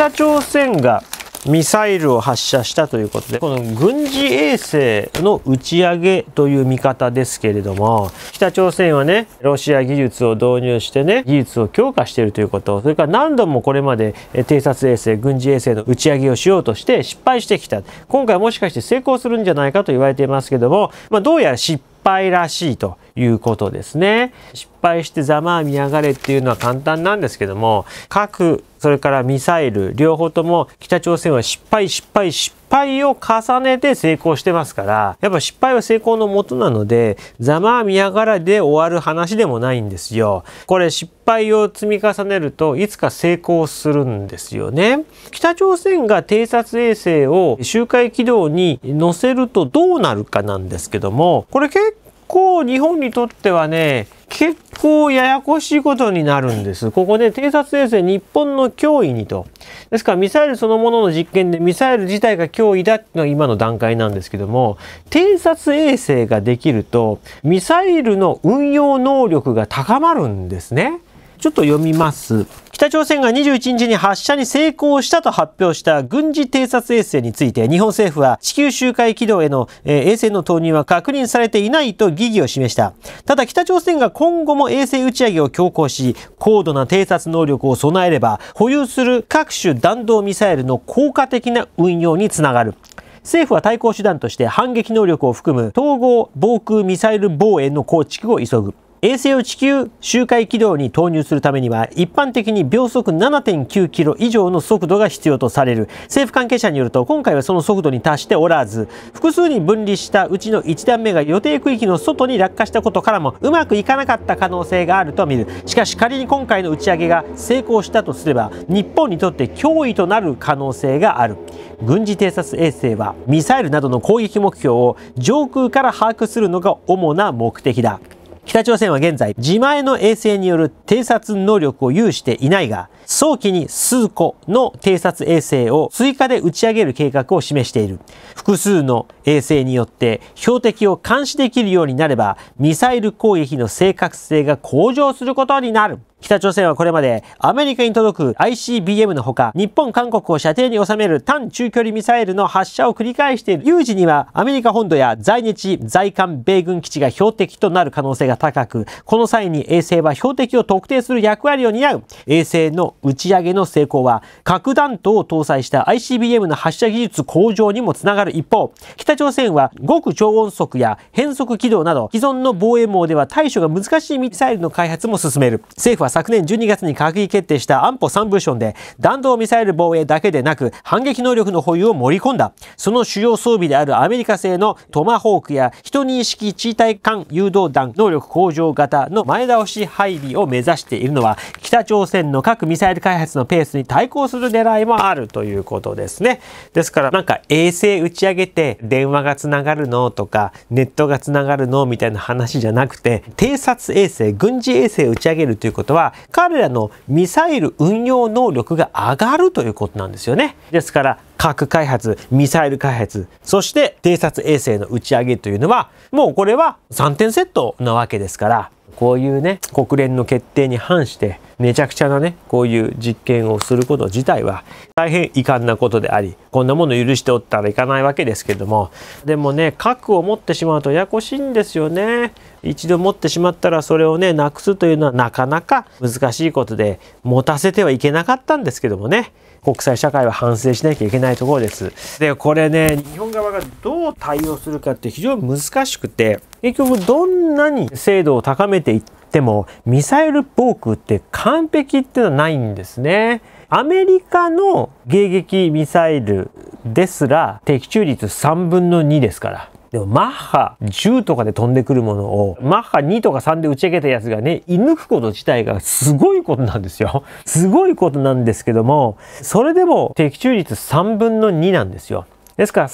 北朝鮮がミサイルを発射したということで、この軍事衛星の打ち上げという見方ですけれども、北朝鮮はね、ロシア技術を導入してね、技術を強化しているということ、それから何度もこれまで偵察衛星、軍事衛星の打ち上げをしようとして失敗してきた。今回もしかして成功するんじゃないかと言われていますけども、まあ、どうやら失敗らしいということですね。失敗してざまあ見やがれっていうのは簡単なんですけども、核、それからミサイル、両方とも北朝鮮は失敗、失敗、失敗を重ねて成功してますから、やっぱ失敗は成功のもとなので、ざまあみやがらで終わる話でもないんですよ。これ失敗を積み重ねると、いつか成功するんですよね。北朝鮮が偵察衛星を周回軌道に乗せるとどうなるかなんですけども、これ結構構日本にとってはね結構ややこしいことになるんです。ここで偵察衛星日本の脅威にと。ですからミサイルそのものの実験でミサイル自体が脅威だっていうのが今の段階なんですけども、偵察衛星ができるとミサイルの運用能力が高まるんですね。ちょっと読みます。北朝鮮が21日に発射に成功したと発表した軍事偵察衛星について、日本政府は地球周回軌道への、え衛星の投入は確認されていないと疑義を示した。ただ北朝鮮が今後も衛星打ち上げを強行し、高度な偵察能力を備えれば、保有する各種弾道ミサイルの効果的な運用につながる。政府は対抗手段として反撃能力を含む統合防空ミサイル防衛の構築を急ぐ。衛星を地球周回軌道に投入するためには一般的に秒速7.9キロ以上の速度が必要とされる政府関係者によると今回はその速度に達しておらず複数に分離したうちの1段目が予定区域の外に落下したことからもうまくいかなかった可能性があると見るしかし仮に今回の打ち上げが成功したとすれば日本にとって脅威となる可能性がある軍事偵察衛星はミサイルなどの攻撃目標を上空から把握するのが主な目的だ北朝鮮は現在、自前の衛星による偵察能力を有していないが、早期に数個の偵察衛星を追加で打ち上げる計画を示している。複数の衛星によって標的を監視できるようになれば、ミサイル攻撃の正確性が向上することになる。北朝鮮はこれまでアメリカに届く ICBM のほか日本韓国を射程に収める短中距離ミサイルの発射を繰り返している有事にはアメリカ本土や在日在韓米軍基地が標的となる可能性が高くこの際に衛星は標的を特定する役割を担う衛星の打ち上げの成功は核弾頭を搭載した ICBM の発射技術向上にもつながる一方北朝鮮は極超音速や変速軌道など既存の防衛網では対処が難しいミサイルの開発も進める政府は昨年12月に閣議決定した安保3文書で弾道ミサイル防衛だけでなく反撃能力の保有を盛り込んだその主要装備であるアメリカ製のトマホークや12式地対艦誘導弾能力向上型の前倒し配備を目指しているのは北朝鮮の核・ミサイル開発のペースに対抗する狙いもあるということですね。ですからなんか衛星打ち上げて電話がつながるのとかネットがつながるのみたいな話じゃなくて偵察衛星軍事衛星打ち上げるということはは彼らのミサイル運用能力が上がるということなんですよね。ですから核開発、ミサイル開発、そして偵察衛星の打ち上げというのは、もうこれは3点セットなわけですから、こういうね、国連の決定に反して、めちゃくちゃなね、こういう実験をすること自体は大変遺憾なことであり、こんなもの許しておったらいかないわけですけども、でもね、核を持ってしまうとややこしいんですよね。一度持ってしまったらそれをね、なくすというのはなかなか難しいことで、持たせてはいけなかったんですけどもね。国際社会は反省しなきゃいけないところです。で、これね、日本側がどう対応するかって非常に難しくて、結局どんなに精度を高めてていってもミサイル防空って完璧っていうのはないんですね。アメリカの迎撃ミサイルですら的中率3分の2ですから。でもマッハ10とかで飛んでくるものをマッハ2とか3で打ち上げたやつがね、射抜くこと自体がすごいことなんですよ。すごいことなんですけども、それでも的中率3分の2なんですよ。ですから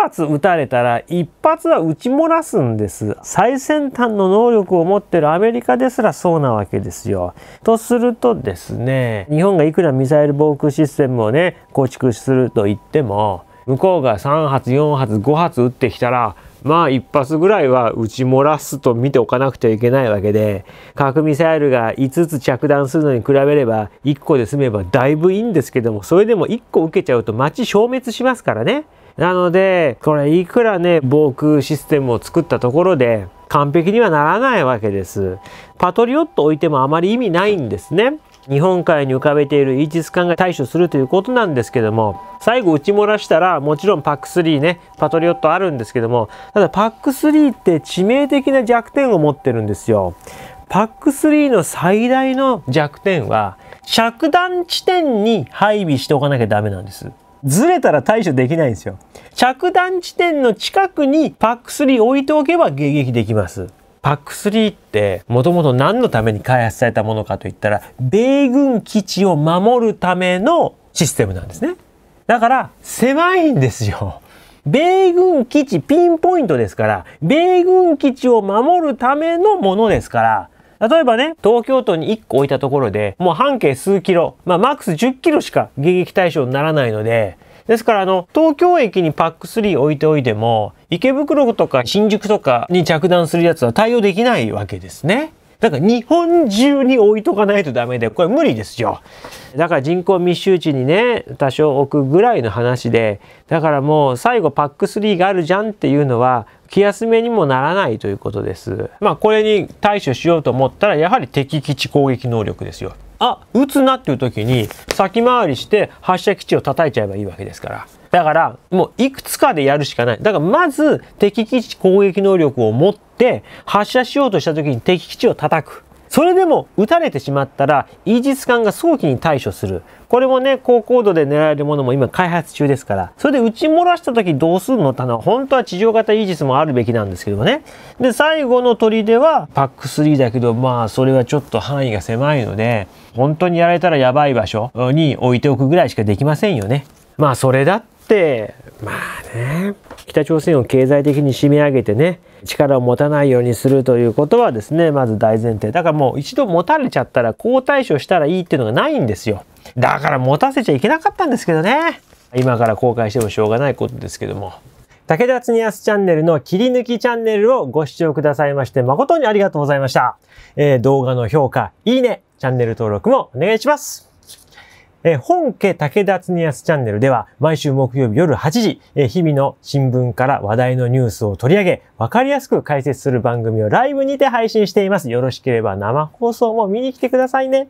発撃たれたら一発は撃ち漏らすんです。最先端の能力を持ってるアメリカですらそうなわけですよ。とするとですね、日本がいくらミサイル防空システムをね、構築すると言っても、向こうが3発、4発、5発撃ってきたら、まあ一発ぐらいは撃ち漏らすと見ておかなくちゃいけないわけで、核ミサイルが5つ着弾するのに比べれば1個で済めばだいぶいいんですけども、それでも1個受けちゃうと街消滅しますからね。なので、これいくらね、防空システムを作ったところで、完璧にはならないわけです。パトリオット置いてもあまり意味ないんですね。日本海に浮かべているイージス艦が対処するということなんですけども、最後撃ち漏らしたら、もちろん PAC3 ね、パトリオットあるんですけども、ただ PAC3 って致命的な弱点を持ってるんですよ。PAC3 の最大の弱点は、着弾地点に配備しておかなきゃダメなんです。ずれたら対処できないんですよ。着弾地点の近くに PAC3 置いておけば迎撃できます。PAC3 ってもともと何のために開発されたものかといったら米軍基地を守るためのシステムなんですね。だから狭いんですよ。米軍基地ピンポイントですから米軍基地を守るためのものですから例えばね、東京都に1個置いたところで、もう半径数キロ、まあ、マックス10キロしか迎撃対象にならないので、ですからあの、東京駅にパック3置いておいても、池袋とか新宿とかに着弾するやつは対応できないわけですね。だから日本中に置いとかないとダメで、これ無理ですよ。だから人口密集地にね、多少置くぐらいの話で、だからもう最後パック3があるじゃんっていうのは、気休めにもならないということです。まあこれに対処しようと思ったら、やはり敵基地攻撃能力ですよ。あ撃つなっていう時に先回りして発射基地を叩いちゃえばいいわけですからだからもういくつかでやるしかないだからまず敵基地攻撃能力を持って発射しようとした時に敵基地を叩くそれでも撃たれてしまったらイージス艦が早期に対処するこれもね、高高度で狙えるものも今開発中ですから、それで撃ち漏らした時どうすんのってのは、本当は地上型イージスもあるべきなんですけどもね。で、最後の砦は PAC3 だけど、まあ、それはちょっと範囲が狭いので、本当にやられたらやばい場所に置いておくぐらいしかできませんよね。まあ、それだって、まあね、北朝鮮を経済的に締め上げてね、力を持たないようにするということはですね、まず大前提。だからもう一度持たれちゃったら、好対処したらいいっていうのがないんですよ。だから持たせちゃいけなかったんですけどね。今から公開してもしょうがないことですけども。武田恒すチャンネルの切り抜きチャンネルをご視聴くださいまして誠にありがとうございました。えー、動画の評価、いいね、チャンネル登録もお願いします。えー、本家武田恒すチャンネルでは毎週木曜日夜8時、えー、日々の新聞から話題のニュースを取り上げ、わかりやすく解説する番組をライブにて配信しています。よろしければ生放送も見に来てくださいね。